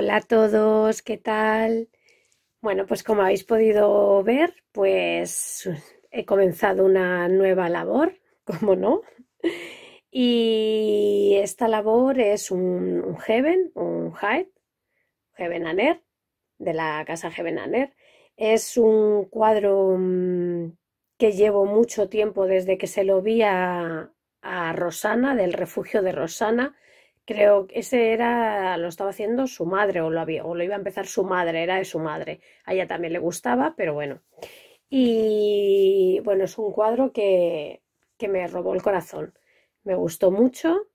Hola a todos, ¿qué tal? Bueno, pues como habéis podido ver, pues he comenzado una nueva labor, como no. Y esta labor es un, un Heaven, un Hyde, Heaven de la casa Heaven Es un cuadro mm, que llevo mucho tiempo desde que se lo vi a Rosana, del refugio de Rosana, Creo que ese era, lo estaba haciendo su madre o lo, o iba a empezar su madre, era de su madre. A ella también le gustaba, pero bueno. Y bueno, es un cuadro que, que me robó el corazón. Me gustó mucho.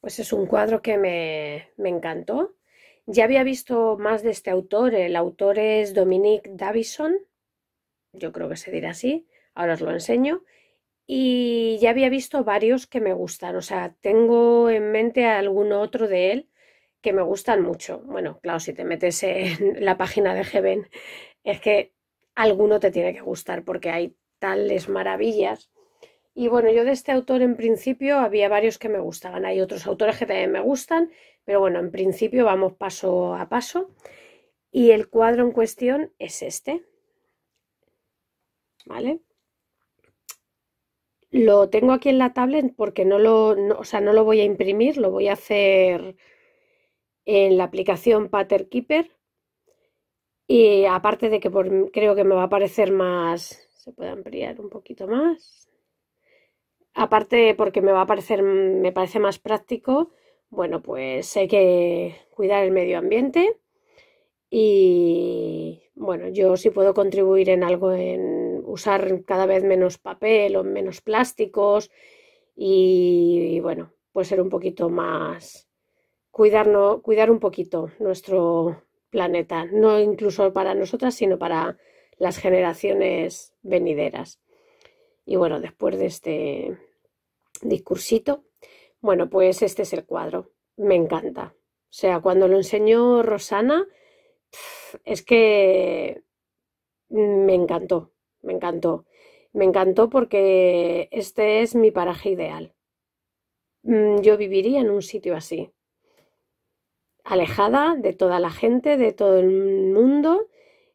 Pues es un cuadro que me, me encantó. Ya había visto más de este autor. El autor es Dominique Davison. Yo creo que se dirá así. Ahora os lo enseño y ya había visto varios que me gustan, o sea, tengo en mente alguno otro de él que me gustan mucho. Bueno, claro, si te metes en la página de Heaven, es que alguno te tiene que gustar porque hay tales maravillas. Y bueno, yo de este autor en principio había varios que me gustaban, hay otros autores que también me gustan, pero bueno, en principio vamos paso a paso. Y el cuadro en cuestión es este. ¿Vale? Lo tengo aquí en la tablet porque no lo, o sea, no lo voy a imprimir, lo voy a hacer en la aplicación Pattern Keeper. Y aparte de que creo que me va a parecer más, se puede ampliar un poquito más. Aparte porque me va a parecer, me parece más práctico, bueno, pues hay que cuidar el medio ambiente y bueno, yo si puedo contribuir en algo en usar cada vez menos papel o menos plásticos y, bueno, pues ser un poquito más, cuidarnos, cuidar un poquito nuestro planeta, no incluso para nosotras, sino para las generaciones venideras. Y bueno, después de este discursito, bueno, pues este es el cuadro. Me encanta. O sea, cuando lo enseñó Rosana, es que me encantó me encantó. Me encantó porque este es mi paraje ideal. Mm, yo viviría en un sitio así, alejada de toda la gente, de todo el mundo,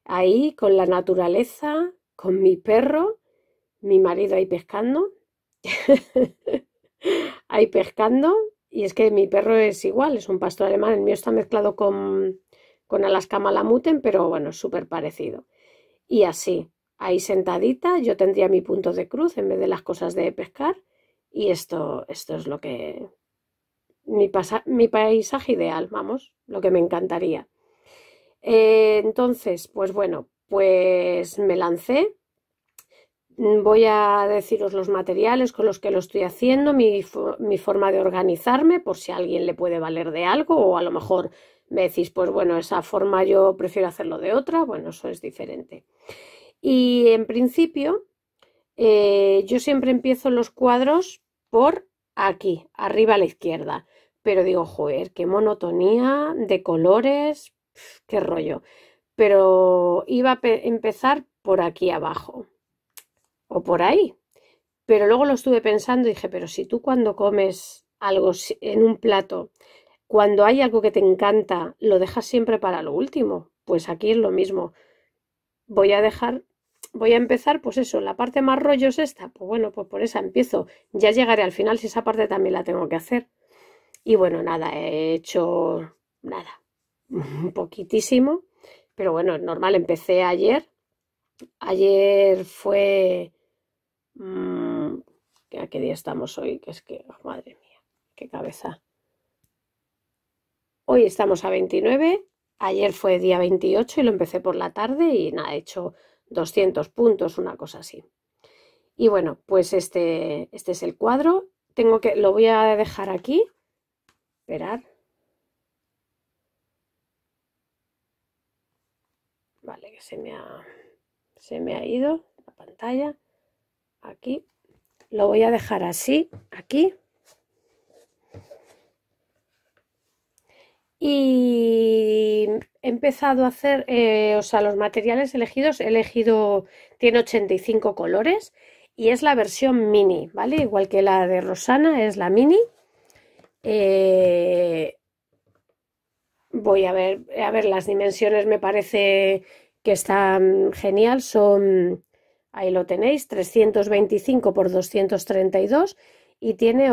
ahí con la naturaleza, con mi perro, mi marido ahí pescando, ahí pescando, y es que mi perro es igual, es un pastor alemán, el mío está mezclado con, con Alaska Malamuten, pero bueno, súper parecido. Y así, ahí sentadita, yo tendría mi punto de cruz en vez de las cosas de pescar y esto, esto es lo que... Mi, mi paisaje ideal, vamos, lo que me encantaría. Eh, entonces, pues bueno, pues me lancé. Voy a deciros los materiales con los que lo estoy haciendo, mi, mi forma de organizarme, por si a alguien le puede valer de algo o a lo mejor me decís, pues bueno, esa forma yo prefiero hacerlo de otra, bueno, eso es diferente. Y en principio, eh, yo siempre empiezo los cuadros por aquí, arriba a la izquierda. Pero digo, joder, qué monotonía de colores, qué rollo. Pero iba a empezar por aquí abajo o por ahí. Pero luego lo estuve pensando y dije, pero si tú cuando comes algo en un plato, cuando hay algo que te encanta, lo dejas siempre para lo último. Pues aquí es lo mismo. Voy a dejar voy a empezar, pues eso, la parte más rollo es esta, pues bueno, pues por esa empiezo, ya llegaré al final si esa parte también la tengo que hacer. Y bueno, nada, he hecho nada, poquitísimo, pero bueno, normal, empecé ayer, ayer fue... Mm, ¿A qué día estamos hoy? Que es que, oh, madre mía, qué cabeza. Hoy estamos a 29, ayer fue día 28 y lo empecé por la tarde y nada, he hecho 200 puntos, una cosa así. Y bueno, pues este, este es el cuadro. Tengo que, lo voy a dejar aquí. Esperar. Vale, que se me ha, se me ha ido la pantalla. Aquí. Lo voy a dejar así, aquí. y he empezado a hacer, eh, o sea, los materiales elegidos, he elegido, tiene 85 colores y es la versión mini, ¿vale? Igual que la de Rosana, es la mini. Eh, voy a ver, a ver, las dimensiones me parece que están genial, son, ahí lo tenéis, 325 por 232 y tiene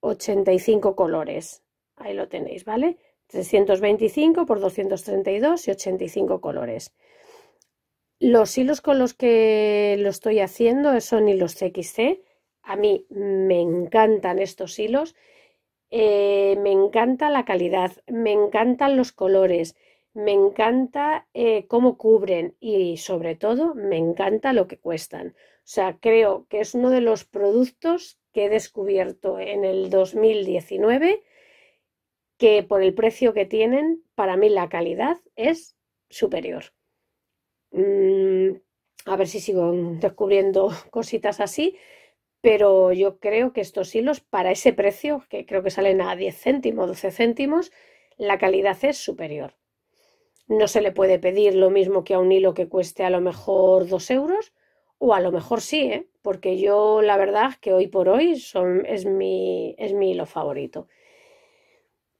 85 colores, ahí lo tenéis, ¿vale? 325 por 232 y 85 colores. Los hilos con los que lo estoy haciendo son hilos CXC. A mí me encantan estos hilos. Eh, me encanta la calidad, me encantan los colores, me encanta eh, cómo cubren y sobre todo me encanta lo que cuestan. O sea, creo que es uno de los productos que he descubierto en el 2019 que por el precio que tienen, para mí la calidad es superior. Mm, a ver si sigo descubriendo cositas así, pero yo creo que estos hilos, para ese precio, que creo que salen a 10 céntimos, 12 céntimos, la calidad es superior. No se le puede pedir lo mismo que a un hilo que cueste a lo mejor 2 euros, o a lo mejor sí, ¿eh? porque yo la verdad que hoy por hoy son, es, mi, es mi hilo favorito.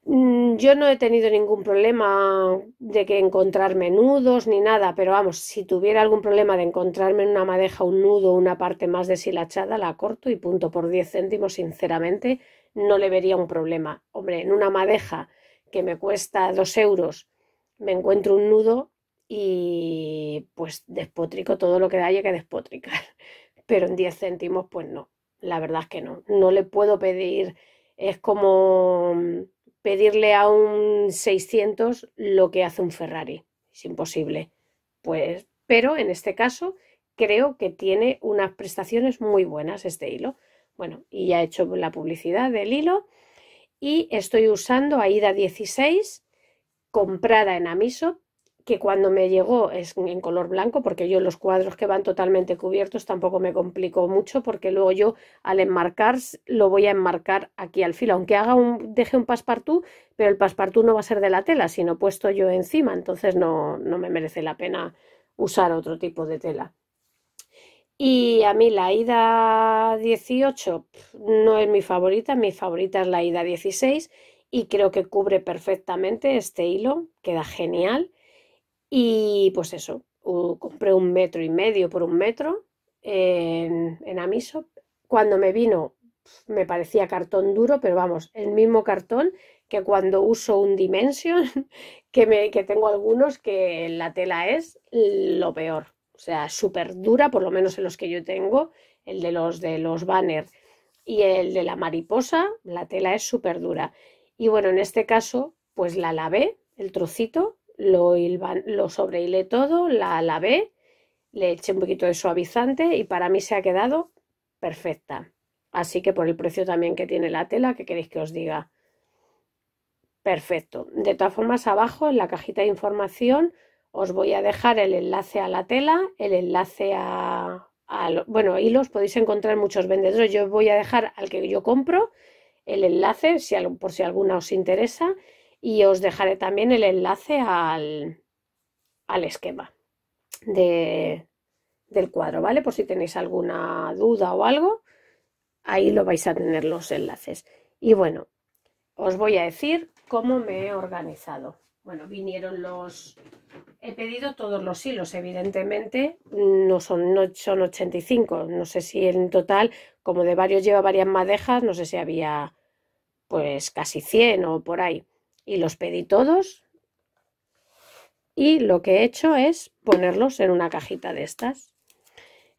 Mm, yo no he tenido ningún problema de que encontrarme nudos ni nada, pero vamos, si tuviera algún problema de encontrarme en una madeja un nudo, una parte más deshilachada, la corto y punto por 10 céntimos, sinceramente, no le vería un problema. Hombre, en una madeja que me cuesta 2 euros, me encuentro un nudo y pues despotrico todo lo que haya que despotricar, pero en 10 céntimos pues no, la verdad es que no, no le puedo pedir, es como pedirle a un 600 lo que hace un Ferrari. Es imposible. Pues, pero en este caso creo que tiene unas prestaciones muy buenas este hilo. Bueno, y ya he hecho la publicidad del hilo y estoy usando Aida 16 comprada en Amiso que cuando me llegó es en color blanco, porque yo los cuadros que van totalmente cubiertos tampoco me complicó mucho, porque luego yo al enmarcar lo voy a enmarcar aquí al filo, aunque haga un, deje un passepartout, pero el passepartout no va a ser de la tela, sino puesto yo encima, entonces no, no me merece la pena usar otro tipo de tela. Y a mí la ida 18 no es mi favorita, mi favorita es la ida 16 y creo que cubre perfectamente este hilo, queda genial y pues eso, compré un metro y medio por un metro en, en Cuando me vino me parecía cartón duro, pero vamos, el mismo cartón que cuando uso un Dimension, que, me, que tengo algunos que la tela es lo peor. O sea, súper dura, por lo menos en los que yo tengo, el de los de los banners y el de la mariposa, la tela es súper dura. Y bueno, en este caso, pues la lavé, el trocito, lo, sobre lo sobrehilé todo, la lavé, le eché un poquito de suavizante y para mí se ha quedado perfecta. Así que por el precio también que tiene la tela, que queréis que os diga? Perfecto. De todas formas, abajo en la cajita de información os voy a dejar el enlace a la tela, el enlace a, bueno, bueno, hilos podéis encontrar muchos vendedores. Yo os voy a dejar al que yo compro el enlace si, por si alguna os interesa y os dejaré también el enlace al, al esquema del cuadro, ¿vale? Por si tenéis alguna duda o algo, ahí lo vais a tener los enlaces. Y bueno, os voy a decir cómo me he organizado. Bueno, vinieron los... He pedido todos los hilos, evidentemente, no son, no son 85, no sé si en total, como de varios lleva varias madejas, no sé si había pues casi 100 o por ahí y los pedí todos y lo que he hecho es ponerlos en una cajita de estas.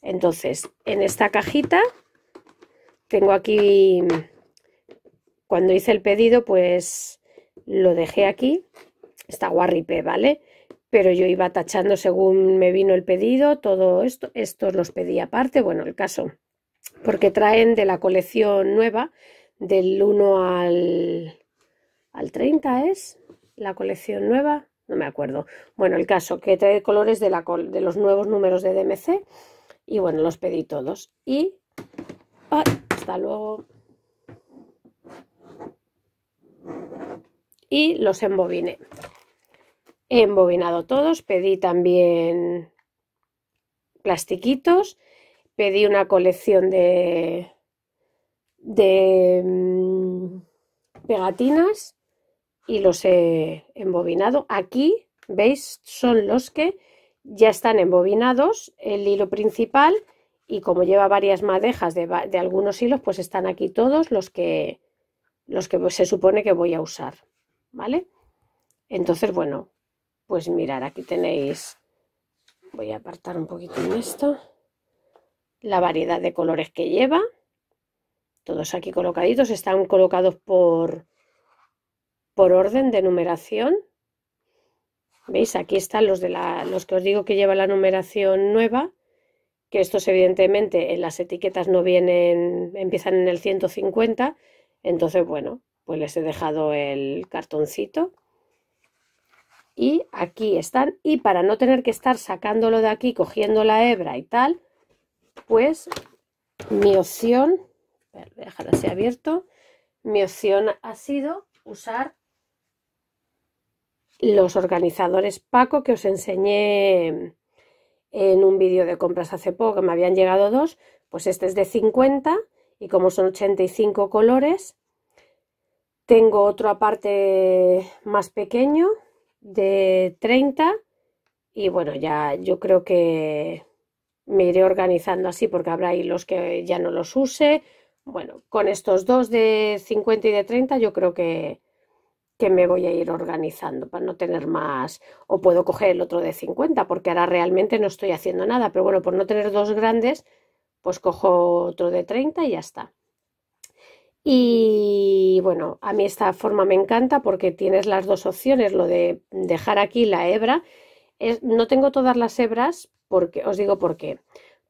Entonces, en esta cajita tengo aquí, cuando hice el pedido, pues lo dejé aquí, está guarripe, ¿vale? Pero yo iba tachando según me vino el pedido, todo esto, estos los pedí aparte, bueno, el caso, porque traen de la colección nueva, del 1 al al 30 es la colección nueva, no me acuerdo. Bueno, el caso que trae colores de, la de los nuevos números de DMC y bueno, los pedí todos. Y hasta luego. Y los embobiné. He embobinado todos, pedí también plastiquitos, pedí una colección de, de mm, pegatinas y los he embobinado. Aquí, veis, son los que ya están embobinados, el hilo principal y como lleva varias madejas de, algunos hilos, pues están aquí todos los que, los que se supone que voy a usar, ¿vale? Entonces, bueno, pues mirar, aquí tenéis, voy a apartar un poquito en esto, la variedad de colores que lleva, todos aquí colocaditos, están colocados por, por orden de numeración. ¿Veis? Aquí están los, de la, los que os digo que lleva la numeración nueva, que estos evidentemente en las etiquetas no vienen, empiezan en el 150, entonces bueno, pues les he dejado el cartoncito. Y aquí están, y para no tener que estar sacándolo de aquí, cogiendo la hebra y tal, pues mi opción, voy a así abierto, mi opción ha sido usar los organizadores Paco que os enseñé en un vídeo de compras hace poco, me habían llegado dos, pues este es de 50 y como son 85 colores, tengo otro aparte más pequeño de 30 y bueno, ya yo creo que me iré organizando así porque habrá ahí los que ya no los use. Bueno, con estos dos de 50 y de 30 yo creo que, que me voy a ir organizando para no tener más o puedo coger el otro de 50 porque ahora realmente no estoy haciendo nada, pero bueno, por no tener dos grandes, pues cojo otro de 30 y ya está. Y bueno, a mí esta forma me encanta porque tienes las dos opciones, lo de dejar aquí la hebra. Es, no tengo todas las hebras, porque, os digo por qué.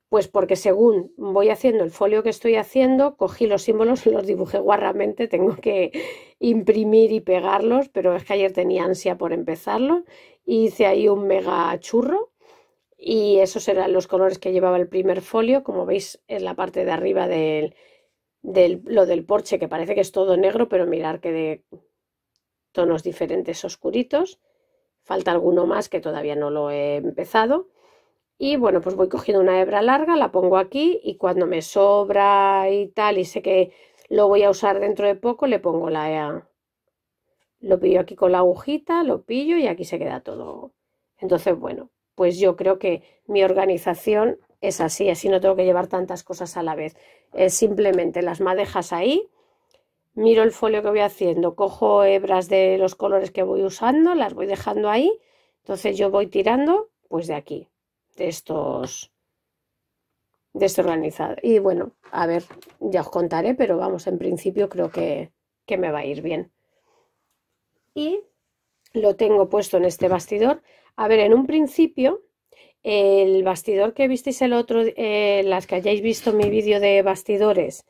Pues porque según voy haciendo el folio que estoy haciendo, cogí los símbolos, los dibujé guarramente, tengo que imprimir y pegarlos, pero es que ayer tenía ansia por empezarlo. Hice ahí un mega churro y esos eran los colores que llevaba el primer folio, como veis en la parte de arriba del, lo del porche, que parece que es todo negro, pero mirar que de tonos diferentes oscuritos. Falta alguno más que todavía no lo he empezado y bueno, pues voy cogiendo una hebra larga, la pongo aquí y cuando me sobra y tal y sé que lo voy a usar dentro de poco, le pongo la... E lo pillo aquí con la agujita, lo pillo y aquí se queda todo. Entonces, bueno, pues yo creo que mi organización es así, así no tengo que llevar tantas cosas a la vez. Es simplemente las madejas ahí, miro el folio que voy haciendo, cojo hebras de los colores que voy usando, las voy dejando ahí, entonces yo voy tirando pues de aquí, estos desorganizados. Este y bueno, a ver, ya os contaré, pero vamos, en principio creo que, que me va a ir bien. Y lo tengo puesto en este bastidor. A ver, en un principio, el bastidor que visteis el otro, eh, las que hayáis visto mi vídeo de bastidores,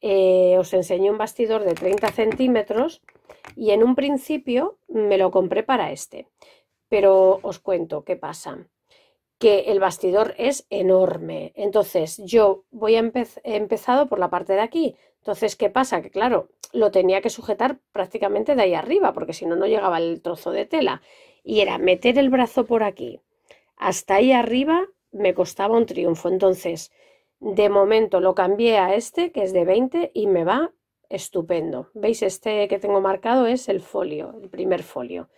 eh, os enseñé un bastidor de 30 centímetros y en un principio me lo compré para este. Pero os cuento qué pasa que el bastidor es enorme. Entonces, yo voy a he empezado por la parte de aquí. Entonces, ¿qué pasa? Que claro, lo tenía que sujetar prácticamente de ahí arriba, porque si no, no llegaba el trozo de tela. Y era meter el brazo por aquí. Hasta ahí arriba me costaba un triunfo. Entonces, de momento lo cambié a este, que es de 20, y me va estupendo. ¿Veis? Este que tengo marcado es el folio, el primer folio.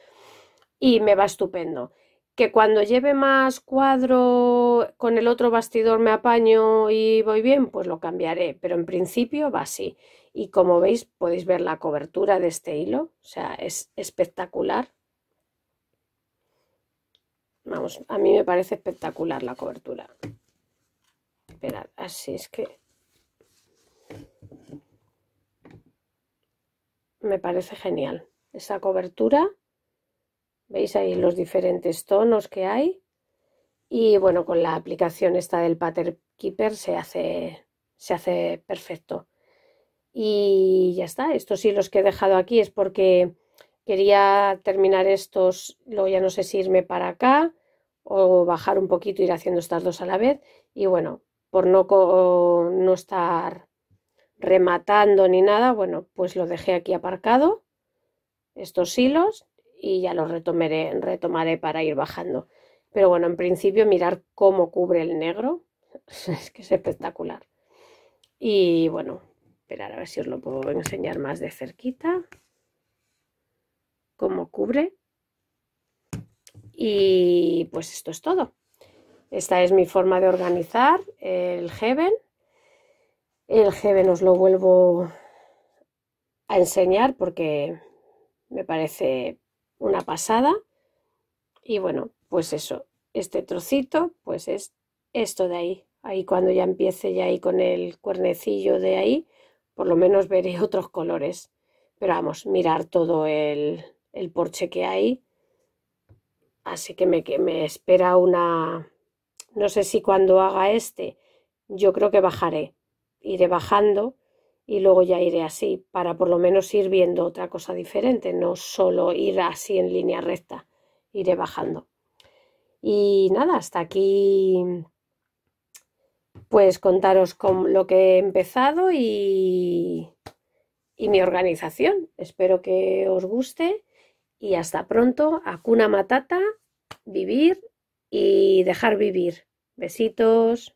Y me va estupendo que cuando lleve más cuadro con el otro bastidor me apaño y voy bien, pues lo cambiaré, pero en principio va así. Y como veis, podéis ver la cobertura de este hilo, o sea, es espectacular. Vamos, a mí me parece espectacular la cobertura. Esperad, así es que... Me parece genial esa cobertura Veis ahí los diferentes tonos que hay. Y bueno, con la aplicación esta del Pattern Keeper se hace, se hace perfecto. Y ya está, estos hilos que he dejado aquí es porque quería terminar estos, luego ya no sé si irme para acá o bajar un poquito, ir haciendo estas dos a la vez. Y bueno, por no, no estar rematando ni nada, bueno, pues lo dejé aquí aparcado, estos hilos, y ya lo retomaré, retomaré para ir bajando. Pero bueno, en principio mirar cómo cubre el negro, es que es espectacular. Y bueno, esperar a ver si os lo puedo enseñar más de cerquita. Cómo cubre. Y pues esto es todo. Esta es mi forma de organizar el Heaven. El Heaven os lo vuelvo a enseñar porque me parece una pasada. Y bueno, pues eso, este trocito, pues es esto de ahí. Ahí cuando ya empiece ya ahí con el cuernecillo de ahí, por lo menos veré otros colores. Pero vamos, mirar todo el, el porche que hay. Así que me, que me espera una... No sé si cuando haga este, yo creo que bajaré. Iré bajando y luego ya iré así, para por lo menos ir viendo otra cosa diferente, no solo ir así en línea recta, iré bajando. Y nada, hasta aquí pues contaros con lo que he empezado y, mi organización. Espero que os guste y hasta pronto. cuna Matata, vivir y dejar vivir. Besitos.